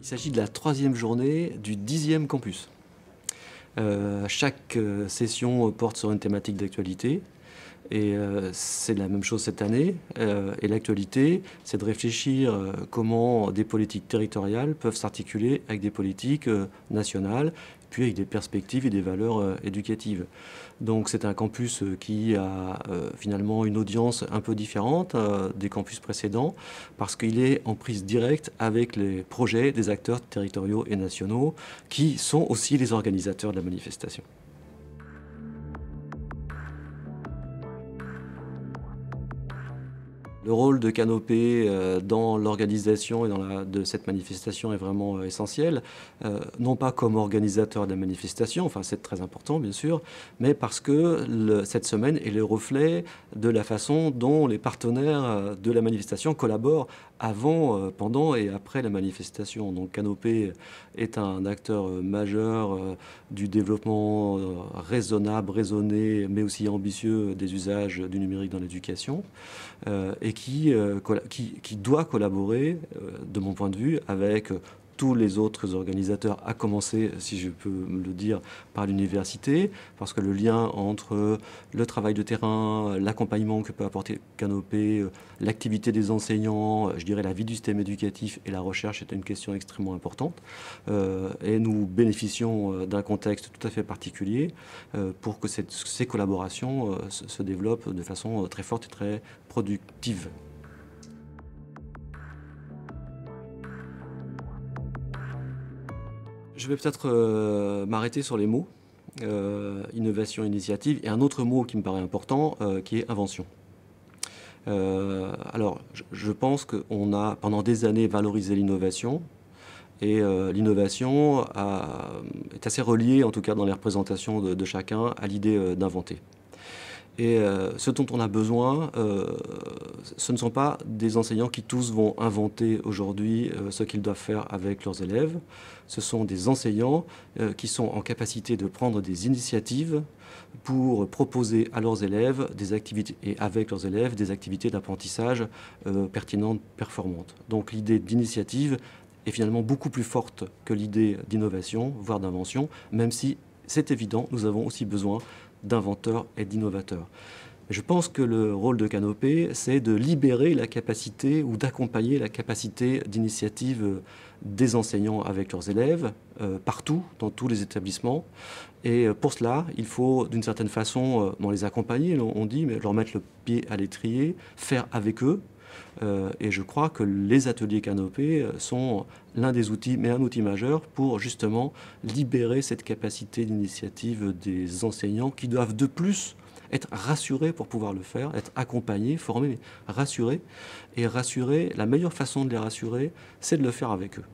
Il s'agit de la troisième journée du dixième campus. Euh, chaque euh, session euh, porte sur une thématique d'actualité. Et euh, c'est la même chose cette année. Euh, et l'actualité, c'est de réfléchir euh, comment des politiques territoriales peuvent s'articuler avec des politiques nationales, puis avec des perspectives et des valeurs éducatives. Donc c'est un campus qui a finalement une audience un peu différente des campus précédents, parce qu'il est en prise directe avec les projets des acteurs territoriaux et nationaux, qui sont aussi les organisateurs de la manifestation. Le rôle de Canopée euh, dans l'organisation et dans de cette manifestation est vraiment euh, essentiel, euh, non pas comme organisateur de la manifestation, enfin c'est très important bien sûr, mais parce que cette semaine est le reflet de la façon dont les partenaires de la manifestation collaborent avant, pendant et après la manifestation. Donc Canopée est un acteur majeur du développement raisonnable, raisonné, mais aussi ambitieux des usages du numérique dans l'éducation et euh, qui, doit collaborer, euh, de mon point de vue, avec euh, tous les autres organisateurs, à commencer, si je peux me le dire, par l'université, parce que le lien entre le travail de terrain, l'accompagnement que peut apporter Canopé, euh, l'activité des enseignants, euh, je dirais la vie du système éducatif et la recherche est une question extrêmement importante. Euh, et nous bénéficions d'un contexte tout à fait particulier pour que ces collaborations se développent de façon très forte et très productive. Je vais peut-être euh, m'arrêter sur les mots. Euh, innovation, initiative, et un autre mot qui me paraît important, euh, qui est invention. alors, je, pense qu'on a, pendant des années, valorisé l'innovation, et l'innovation est assez reliée, en tout cas dans les représentations de chacun, à l'idée d'inventer. Et ce dont on a besoin, ce ne sont pas des enseignants qui tous vont inventer aujourd'hui euh, ce qu'ils doivent faire avec leurs élèves. Ce sont des enseignants euh, qui sont en capacité de prendre des initiatives pour proposer à leurs élèves des activités et avec leurs élèves des activités d'apprentissage euh, pertinentes, performantes. Donc l'idée d'initiative est finalement beaucoup plus forte que l'idée d'innovation, voire d'invention, même si c'est évident, nous avons aussi besoin d'inventeurs et d'innovateurs. Je pense que le rôle de Canopée, c'est de libérer la capacité ou d'accompagner la capacité d'initiative euh, des enseignants avec leurs élèves, euh, partout, dans tous les établissements. Et euh, pour cela, il faut d'une certaine façon, les accompagner, on dit, mais leur mettre le pied à l'étrier, faire avec eux, et je crois que les ateliers Canopé sont l'un des outils, mais un outil majeur pour justement libérer cette capacité d'initiative des enseignants qui doivent de plus être rassuré pour pouvoir le faire, être accompagné, formé, rassuré. Et rassurer, la meilleure façon de les rassurer, c'est de le faire avec eux.